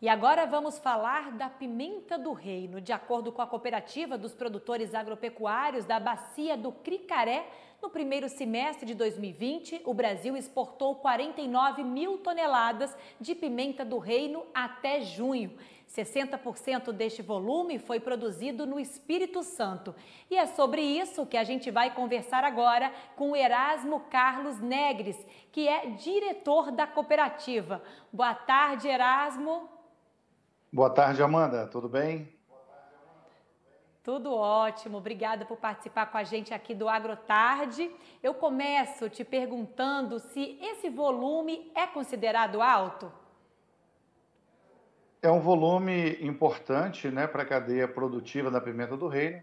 E agora vamos falar da pimenta do reino. De acordo com a Cooperativa dos Produtores Agropecuários da Bacia do Cricaré, no primeiro semestre de 2020, o Brasil exportou 49 mil toneladas de pimenta do reino até junho. 60% deste volume foi produzido no Espírito Santo. E é sobre isso que a gente vai conversar agora com Erasmo Carlos Negres, que é diretor da cooperativa. Boa tarde, Erasmo. Boa tarde, Amanda. Tudo bem? Tudo ótimo, obrigada por participar com a gente aqui do Agrotarde. Eu começo te perguntando se esse volume é considerado alto. É um volume importante né, para a cadeia produtiva da pimenta do reino,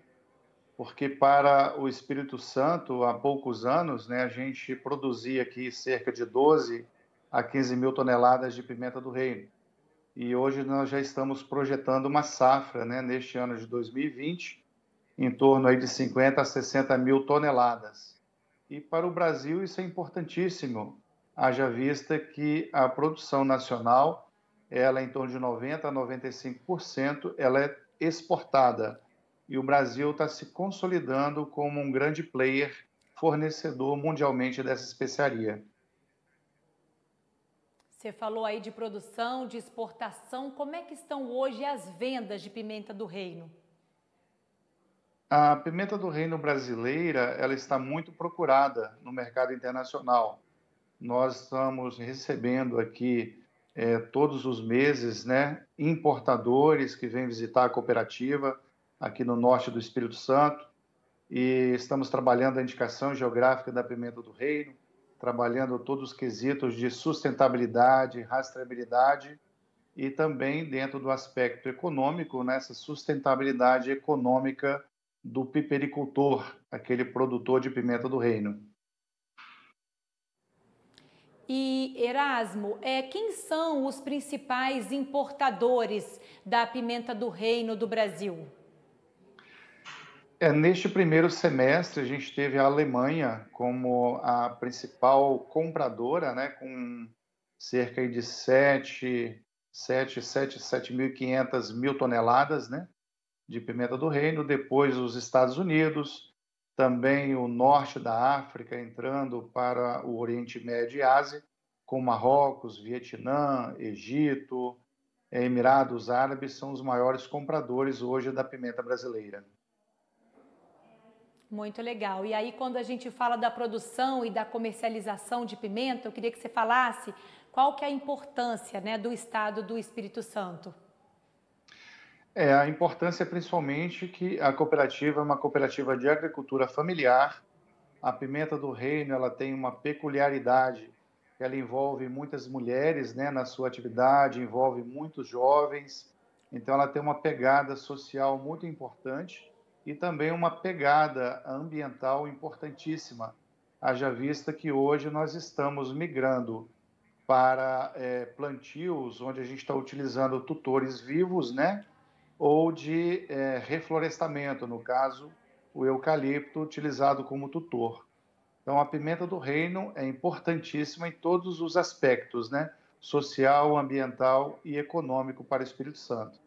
porque para o Espírito Santo, há poucos anos, né, a gente produzia aqui cerca de 12 a 15 mil toneladas de pimenta do reino e hoje nós já estamos projetando uma safra né, neste ano de 2020 em torno aí de 50 a 60 mil toneladas. E para o Brasil isso é importantíssimo, haja vista que a produção nacional, ela é em torno de 90 a 95%, ela é exportada. E o Brasil está se consolidando como um grande player fornecedor mundialmente dessa especiaria. Você falou aí de produção, de exportação. Como é que estão hoje as vendas de pimenta do reino? A pimenta do reino brasileira, ela está muito procurada no mercado internacional. Nós estamos recebendo aqui é, todos os meses, né, importadores que vêm visitar a cooperativa aqui no norte do Espírito Santo e estamos trabalhando a indicação geográfica da pimenta do reino, trabalhando todos os quesitos de sustentabilidade, rastreabilidade e também dentro do aspecto econômico, nessa né, sustentabilidade econômica do pipericultor, aquele produtor de pimenta do reino. E Erasmo, é, quem são os principais importadores da pimenta do reino do Brasil? É, neste primeiro semestre, a gente teve a Alemanha como a principal compradora, né, com cerca de 7, 7, 7, 7.500 mil toneladas né, de pimenta do reino. Depois, os Estados Unidos, também o norte da África entrando para o Oriente Médio e Ásia, com Marrocos, Vietnã, Egito, Emirados Árabes, são os maiores compradores hoje da pimenta brasileira. Muito legal. E aí, quando a gente fala da produção e da comercialização de pimenta, eu queria que você falasse qual que é a importância né, do estado do Espírito Santo. É, a importância é principalmente que a cooperativa é uma cooperativa de agricultura familiar. A Pimenta do Reino ela tem uma peculiaridade, ela envolve muitas mulheres né, na sua atividade, envolve muitos jovens, então ela tem uma pegada social muito importante e também uma pegada ambiental importantíssima, haja vista que hoje nós estamos migrando para é, plantios onde a gente está utilizando tutores vivos, né? Ou de é, reflorestamento, no caso, o eucalipto utilizado como tutor. Então, a pimenta do reino é importantíssima em todos os aspectos, né? Social, ambiental e econômico para o Espírito Santo.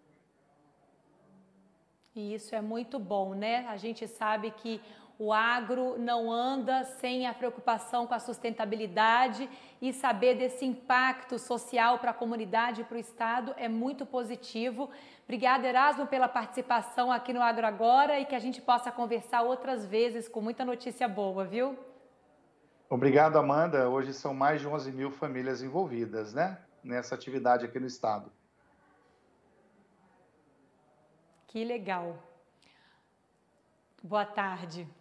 E isso é muito bom, né? A gente sabe que o agro não anda sem a preocupação com a sustentabilidade e saber desse impacto social para a comunidade e para o Estado é muito positivo. Obrigada, Erasmo, pela participação aqui no Agro Agora e que a gente possa conversar outras vezes com muita notícia boa, viu? Obrigado, Amanda. Hoje são mais de 11 mil famílias envolvidas né? nessa atividade aqui no Estado. Que legal. Boa tarde.